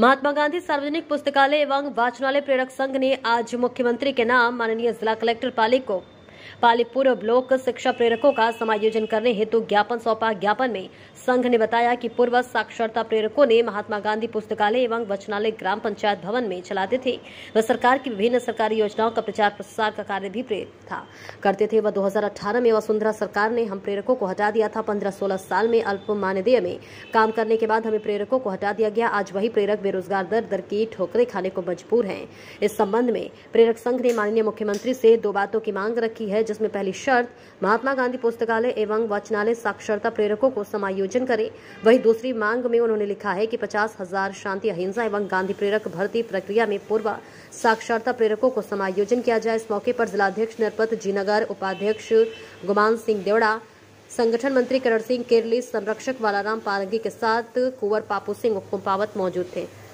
महात्मा गांधी सार्वजनिक पुस्तकालय एवं वाचनालय प्रेरक संघ ने आज मुख्यमंत्री के नाम माननीय जिला कलेक्टर पाली को पालीपुर ब्लॉक शिक्षा प्रेरकों का समायोजन करने हेतु ज्ञापन सौंपा ज्ञापन में संघ ने बताया कि पूर्व साक्षरता प्रेरकों ने महात्मा गांधी पुस्तकालय एवं वचनालय ग्राम पंचायत भवन में चलाते थे वह सरकार की विभिन्न सरकारी योजनाओं का प्रचार प्रसार का कार्य भी प्रेरित था करते थे वह दो में वसुंधरा सरकार ने हम प्रेरकों को हटा दिया था पंद्रह सोलह साल में अल्प मानदेय में काम करने के बाद हमें प्रेरकों को हटा दिया गया आज वही प्रेरक बेरोजगार दर दर की ठोकरे खाने को मजबूर हैं इस संबंध में प्रेरक संघ ने माननीय मुख्यमंत्री से दो बातों की मांग रखी है है जिसमें पहली शर्त महात्मा गांधी पुस्तकालय एवं वचनालय साक्षरता प्रेरकों को समायोजन करे वहीं दूसरी मांग में उन्होंने लिखा है कि पचास हजार शांति अहिंसा एवं गांधी प्रेरक भर्ती प्रक्रिया में पूर्व साक्षरता प्रेरकों को समायोजन किया जाए इस मौके पर जिलाध्यक्ष नरपत जीनगर उपाध्यक्ष गुमान सिंह देवड़ा संगठन मंत्री करण सिंह केरली संरक्षक वालाराम पारंगी के साथ कुंवर पापू सिंह कुंपावत मौजूद थे